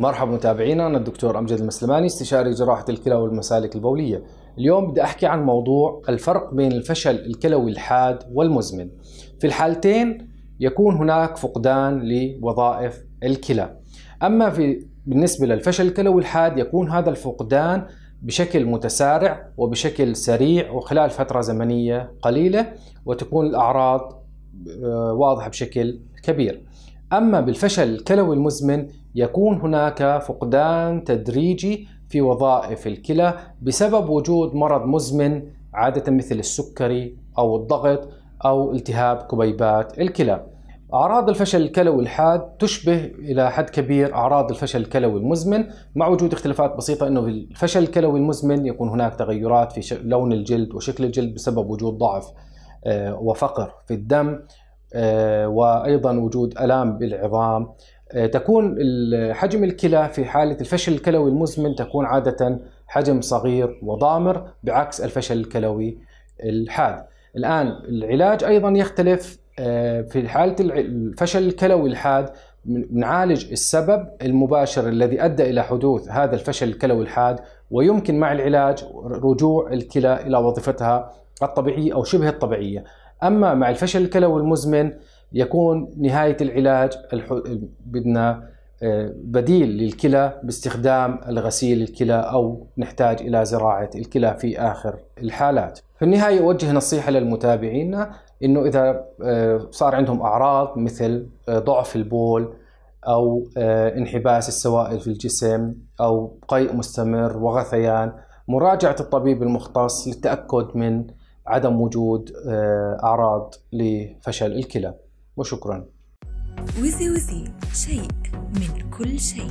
مرحبا متابعينا انا الدكتور امجد المسلماني استشاري جراحه الكلى والمسالك البوليه اليوم بدي احكي عن موضوع الفرق بين الفشل الكلوي الحاد والمزمن في الحالتين يكون هناك فقدان لوظائف الكلى اما في بالنسبه للفشل الكلوي الحاد يكون هذا الفقدان بشكل متسارع وبشكل سريع وخلال فتره زمنيه قليله وتكون الاعراض آه، واضحه بشكل كبير أما بالفشل الكلوي المزمن يكون هناك فقدان تدريجي في وظائف الكلى بسبب وجود مرض مزمن عادة مثل السكري أو الضغط أو التهاب كبيبات الكلى أعراض الفشل الكلوي الحاد تشبه إلى حد كبير أعراض الفشل الكلوي المزمن مع وجود اختلافات بسيطة أنه في الفشل الكلوي المزمن يكون هناك تغيرات في لون الجلد وشكل الجلد بسبب وجود ضعف آه، وفقر في الدم آه، وايضا وجود الام بالعظام آه، تكون حجم الكلى في حاله الفشل الكلوي المزمن تكون عاده حجم صغير وضامر بعكس الفشل الكلوي الحاد. الان العلاج ايضا يختلف آه، في حاله الفشل الكلوي الحاد نعالج السبب المباشر الذي ادى الى حدوث هذا الفشل الكلوي الحاد ويمكن مع العلاج رجوع الكلى الى وظيفتها الطبيعيه او شبه الطبيعيه. أما مع الفشل الكلوي المزمن يكون نهاية العلاج بدنا آه، بديل للكلى باستخدام الغسيل الكلى أو نحتاج إلى زراعة الكلى في آخر الحالات في النهاية أوجه نصيحة للمتابعين أنه إذا آه، صار عندهم أعراض مثل آه، ضعف البول أو انحباس السوائل في الجسم أو قيء مستمر وغثيان مراجعة الطبيب المختص للتأكد من عدم وجود آه، أعراض لفشل الكلى وشكرا وزي وزي شيء من كل شيء